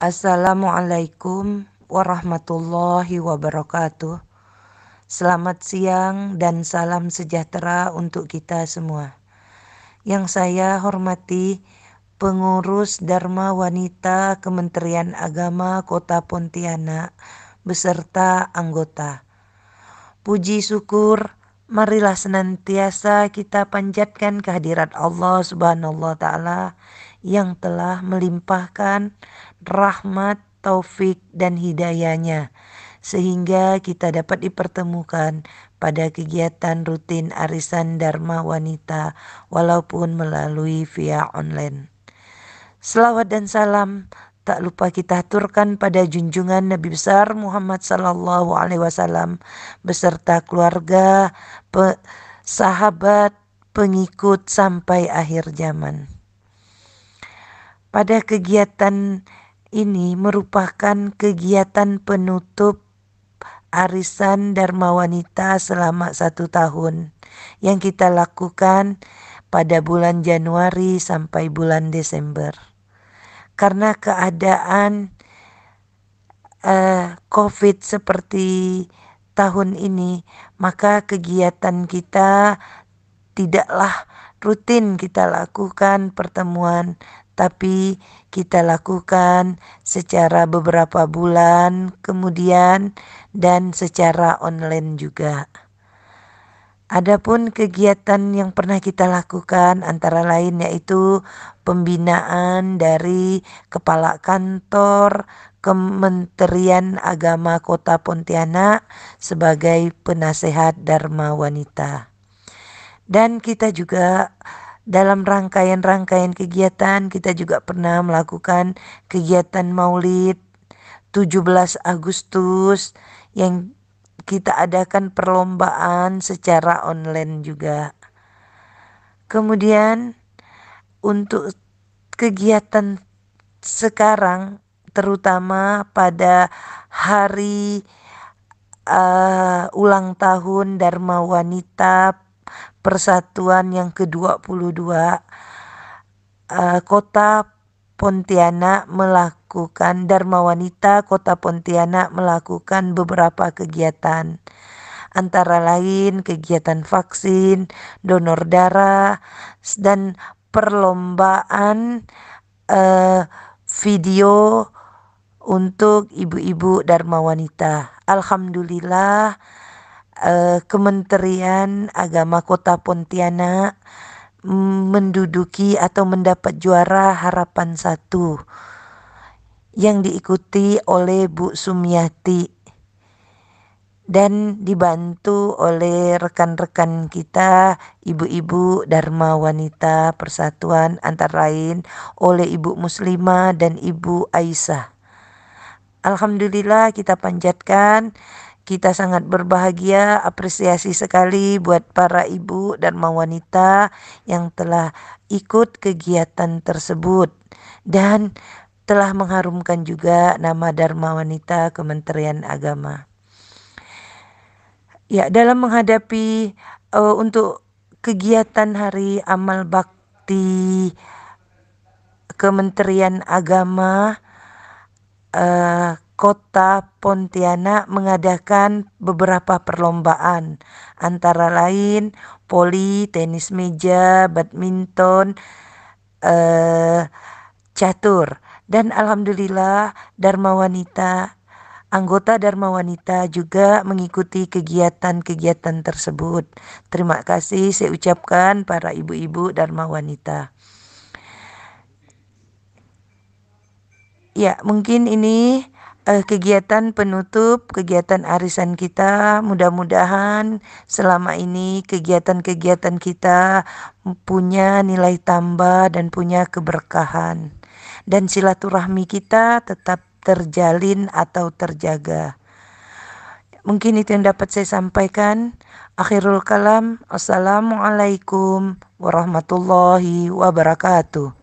Assalamualaikum warahmatullahi wabarakatuh. Selamat siang dan salam sejahtera untuk kita semua. Yang saya hormati pengurus Dharma Wanita Kementerian Agama Kota Pontianak beserta anggota. Puji syukur marilah senantiasa kita panjatkan kehadirat Allah Subhanahu wa taala yang telah melimpahkan rahmat, taufik, dan hidayahnya sehingga kita dapat dipertemukan pada kegiatan rutin arisan Dharma Wanita walaupun melalui via online. Selawat dan salam tak lupa kita aturkan pada junjungan Nabi besar Muhammad sallallahu alaihi wasallam beserta keluarga, pe, sahabat, pengikut sampai akhir zaman pada kegiatan ini merupakan kegiatan penutup arisan Dharma Wanita selama satu tahun yang kita lakukan pada bulan Januari sampai bulan Desember. Karena keadaan uh, COVID seperti tahun ini, maka kegiatan kita tidaklah rutin kita lakukan pertemuan, tapi kita lakukan secara beberapa bulan kemudian dan secara online juga. Adapun kegiatan yang pernah kita lakukan antara lain yaitu pembinaan dari kepala kantor Kementerian Agama Kota Pontianak sebagai penasehat Dharma Wanita. Dan kita juga dalam rangkaian-rangkaian kegiatan kita juga pernah melakukan kegiatan Maulid 17 Agustus yang kita adakan perlombaan secara online juga. Kemudian untuk kegiatan sekarang terutama pada hari uh, ulang tahun Dharma Wanita persatuan yang ke-22 uh, eh, kota Pontianak melakukan Dharma Wanita Kota Pontianak melakukan beberapa kegiatan antara lain kegiatan vaksin, donor darah dan perlombaan uh, video untuk ibu-ibu Dharma Wanita. Alhamdulillah uh, Kementerian Agama Kota Pontianak mm, menduduki atau mendapat juara harapan satu yang diikuti oleh Bu Sumiyati dan dibantu oleh rekan-rekan kita ibu-ibu Dharma Wanita Persatuan antara lain oleh Ibu Muslimah dan Ibu Aisyah. Alhamdulillah kita panjatkan kita sangat berbahagia, apresiasi sekali buat para ibu dan wanita yang telah ikut kegiatan tersebut dan telah mengharumkan juga nama Dharma Wanita Kementerian Agama. Ya, dalam menghadapi uh, untuk kegiatan Hari Amal Bakti Kementerian Agama uh, kota Pontianak mengadakan beberapa perlombaan, antara lain poli, tenis meja, badminton, eh, catur. Dan alhamdulillah Dharma Wanita, anggota Dharma Wanita juga mengikuti kegiatan-kegiatan tersebut. Terima kasih saya ucapkan para ibu-ibu Dharma Wanita. Ya, mungkin ini eh, kegiatan penutup kegiatan arisan kita. Mudah-mudahan selama ini kegiatan-kegiatan kita punya nilai tambah dan punya keberkahan. Dan silaturahmi kita tetap terjalin atau terjaga. Mungkin itu yang dapat saya sampaikan. Akhirul kalam. Assalamualaikum warahmatullahi wabarakatuh.